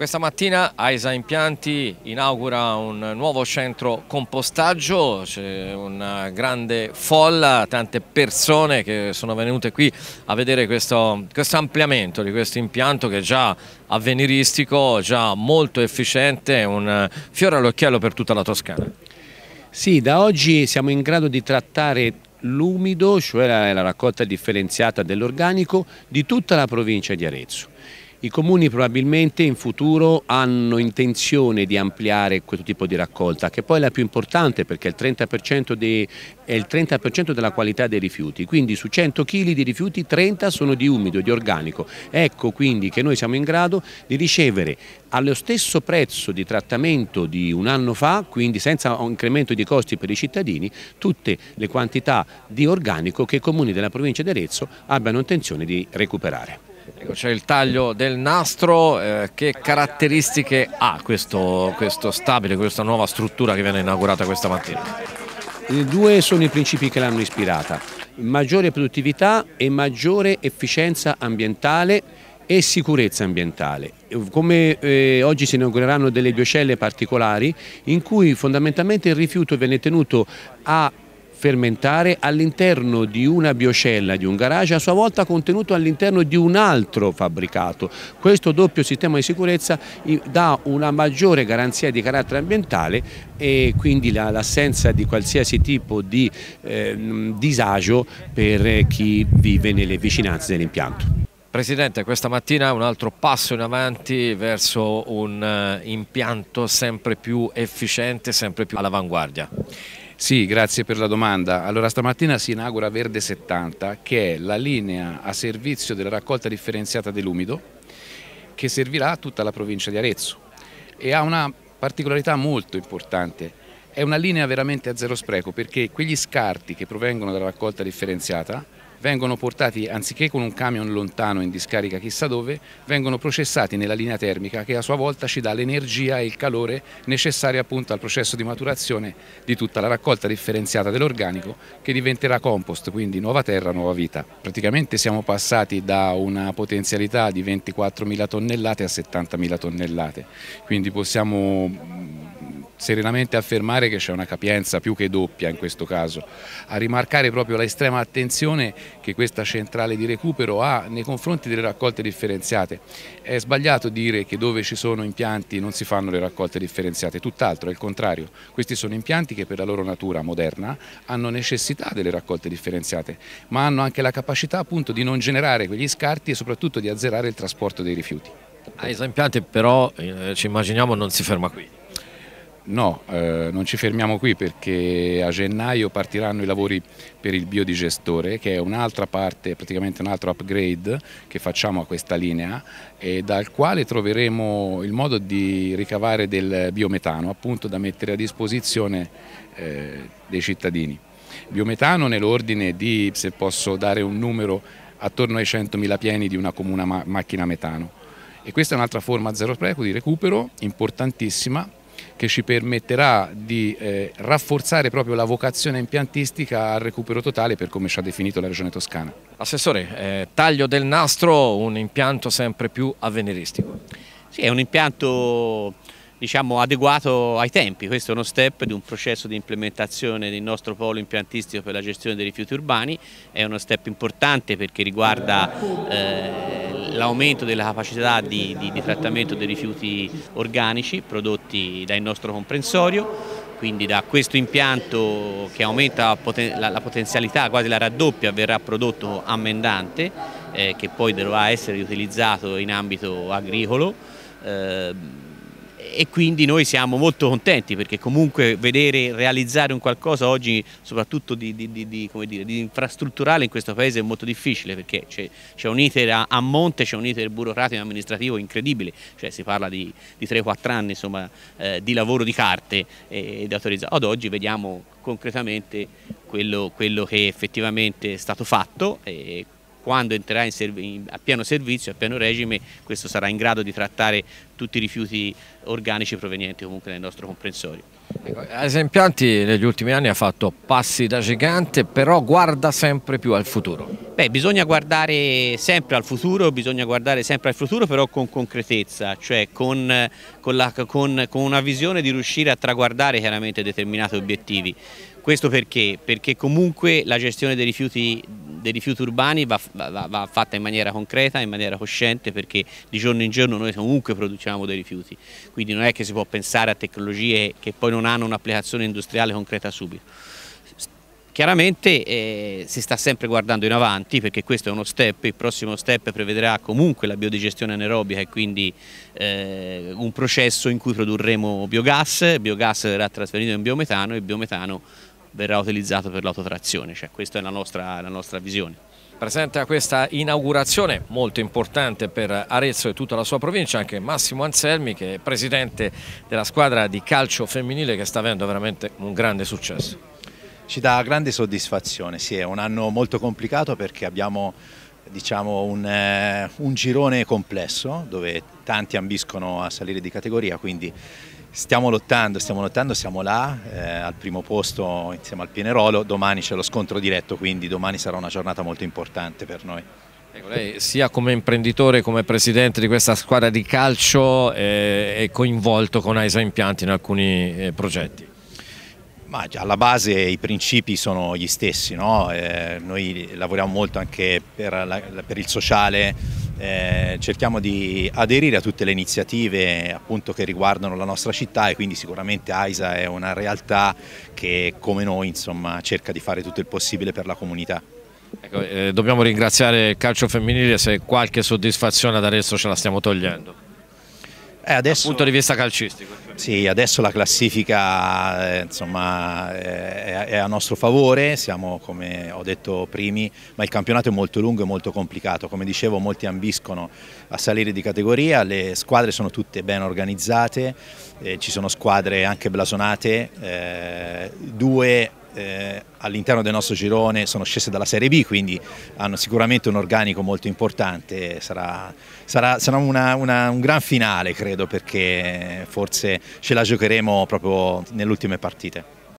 Questa mattina AISA Impianti inaugura un nuovo centro compostaggio, c'è una grande folla, tante persone che sono venute qui a vedere questo, questo ampliamento di questo impianto che è già avveniristico, già molto efficiente, un fiore all'occhiello per tutta la Toscana. Sì, da oggi siamo in grado di trattare l'umido, cioè la, la raccolta differenziata dell'organico, di tutta la provincia di Arezzo i comuni probabilmente in futuro hanno intenzione di ampliare questo tipo di raccolta, che poi è la più importante perché è il 30%, dei, è il 30 della qualità dei rifiuti, quindi su 100 kg di rifiuti 30 sono di umido, di organico. Ecco quindi che noi siamo in grado di ricevere allo stesso prezzo di trattamento di un anno fa, quindi senza un incremento di costi per i cittadini, tutte le quantità di organico che i comuni della provincia di Arezzo abbiano intenzione di recuperare. Ecco, c'è il taglio del nastro, eh, che caratteristiche ha questo, questo stabile, questa nuova struttura che viene inaugurata questa mattina? due sono i principi che l'hanno ispirata, maggiore produttività e maggiore efficienza ambientale e sicurezza ambientale. Come eh, oggi si inaugureranno delle due celle particolari in cui fondamentalmente il rifiuto viene tenuto a fermentare all'interno di una biocella di un garage a sua volta contenuto all'interno di un altro fabbricato. Questo doppio sistema di sicurezza dà una maggiore garanzia di carattere ambientale e quindi l'assenza di qualsiasi tipo di ehm, disagio per chi vive nelle vicinanze dell'impianto. Presidente, questa mattina un altro passo in avanti verso un eh, impianto sempre più efficiente, sempre più all'avanguardia. Sì, grazie per la domanda. Allora stamattina si inaugura Verde 70 che è la linea a servizio della raccolta differenziata dell'umido che servirà a tutta la provincia di Arezzo e ha una particolarità molto importante. È una linea veramente a zero spreco perché quegli scarti che provengono dalla raccolta differenziata vengono portati anziché con un camion lontano in discarica chissà dove, vengono processati nella linea termica che a sua volta ci dà l'energia e il calore necessari appunto al processo di maturazione di tutta la raccolta differenziata dell'organico che diventerà compost, quindi nuova terra, nuova vita. Praticamente siamo passati da una potenzialità di 24.000 tonnellate a 70.000 tonnellate, quindi possiamo serenamente affermare che c'è una capienza più che doppia in questo caso, a rimarcare proprio l'estrema attenzione che questa centrale di recupero ha nei confronti delle raccolte differenziate. È sbagliato dire che dove ci sono impianti non si fanno le raccolte differenziate, tutt'altro, è il contrario. Questi sono impianti che per la loro natura moderna hanno necessità delle raccolte differenziate, ma hanno anche la capacità appunto di non generare quegli scarti e soprattutto di azzerare il trasporto dei rifiuti. Ah, esempianti però eh, ci immaginiamo non si ferma qui. No, eh, non ci fermiamo qui perché a gennaio partiranno i lavori per il biodigestore che è un'altra parte, praticamente un altro upgrade che facciamo a questa linea e dal quale troveremo il modo di ricavare del biometano appunto da mettere a disposizione eh, dei cittadini. Biometano nell'ordine di, se posso dare un numero, attorno ai 100.000 pieni di una comune ma macchina metano e questa è un'altra forma zero spreco di recupero importantissima che ci permetterà di eh, rafforzare proprio la vocazione impiantistica al recupero totale per come ci ha definito la Regione Toscana. Assessore, eh, taglio del nastro, un impianto sempre più avveniristico. Sì, è un impianto diciamo, adeguato ai tempi, questo è uno step di un processo di implementazione del nostro polo impiantistico per la gestione dei rifiuti urbani, è uno step importante perché riguarda... Eh, l'aumento della capacità di, di, di trattamento dei rifiuti organici prodotti dal nostro comprensorio, quindi da questo impianto che aumenta la potenzialità, quasi la raddoppia, verrà prodotto ammendante eh, che poi dovrà essere riutilizzato in ambito agricolo. Eh, e quindi noi siamo molto contenti perché comunque vedere realizzare un qualcosa oggi soprattutto di, di, di, dire, di infrastrutturale in questo paese è molto difficile perché c'è, un iter a, a monte, c'è un iter burocratico e amministrativo incredibile, cioè si parla di, 3-4 anni insomma, eh, di lavoro di carte e, di Ad oggi vediamo concretamente quello, quello, che effettivamente è stato fatto e quando entrerà in in, a pieno servizio, a pieno regime, questo sarà in grado di trattare tutti i rifiuti organici provenienti comunque dal nostro comprensorio. Ecco, Esempianti negli ultimi anni ha fatto passi da gigante, però guarda sempre più al futuro. Beh, bisogna guardare sempre al futuro, bisogna guardare sempre al futuro però con concretezza, cioè con, con, la, con, con una visione di riuscire a traguardare chiaramente determinati obiettivi. Questo perché? Perché comunque la gestione dei rifiuti dei rifiuti urbani va, va, va, fatta in maniera concreta, in maniera cosciente perché di giorno in giorno noi comunque produciamo dei rifiuti, quindi non è che si può pensare a tecnologie che poi non hanno un'applicazione industriale concreta subito. Chiaramente eh, si sta sempre guardando in avanti perché questo è uno step, il prossimo step prevederà comunque la biodigestione anaerobica e quindi eh, un processo in cui produrremo biogas, il biogas verrà trasferito in biometano e il biometano verrà utilizzato per l'autotrazione, cioè questa è la nostra, la nostra visione presente a questa inaugurazione molto importante per Arezzo e tutta la sua provincia anche Massimo Anselmi che è presidente della squadra di calcio femminile che sta avendo veramente un grande successo. Ci dà grande soddisfazione, sì è un anno molto complicato perché abbiamo diciamo, un, eh, un girone complesso dove tanti ambiscono a salire di categoria quindi Stiamo lottando, stiamo lottando, siamo là, eh, al primo posto insieme al Pinerolo, domani c'è lo scontro diretto, quindi domani sarà una giornata molto importante per noi. Ecco, lei sia come imprenditore come presidente di questa squadra di calcio eh, è coinvolto con AISA Impianti in alcuni eh, progetti? Ma alla base i principi sono gli stessi, no? eh, noi lavoriamo molto anche per, la, per il sociale, eh, cerchiamo di aderire a tutte le iniziative appunto, che riguardano la nostra città e quindi sicuramente AISA è una realtà che come noi insomma, cerca di fare tutto il possibile per la comunità. Ecco, eh, dobbiamo ringraziare il calcio femminile se qualche soddisfazione ad adesso ce la stiamo togliendo. Eh, adesso, dal punto di vista calcistico. Cioè. Sì, adesso la classifica eh, insomma, è, a nostro favore, siamo come ho detto primi, ma il campionato è molto lungo e molto complicato, come dicevo molti ambiscono a salire di categoria, le squadre sono tutte ben organizzate, eh, ci sono squadre anche blasonate, eh, due eh, all'interno del nostro girone sono scese dalla Serie B, quindi hanno sicuramente un organico molto importante, sarà, sarà, sarà una, una, un gran finale credo perché forse ce la giocheremo proprio nelle ultime partite.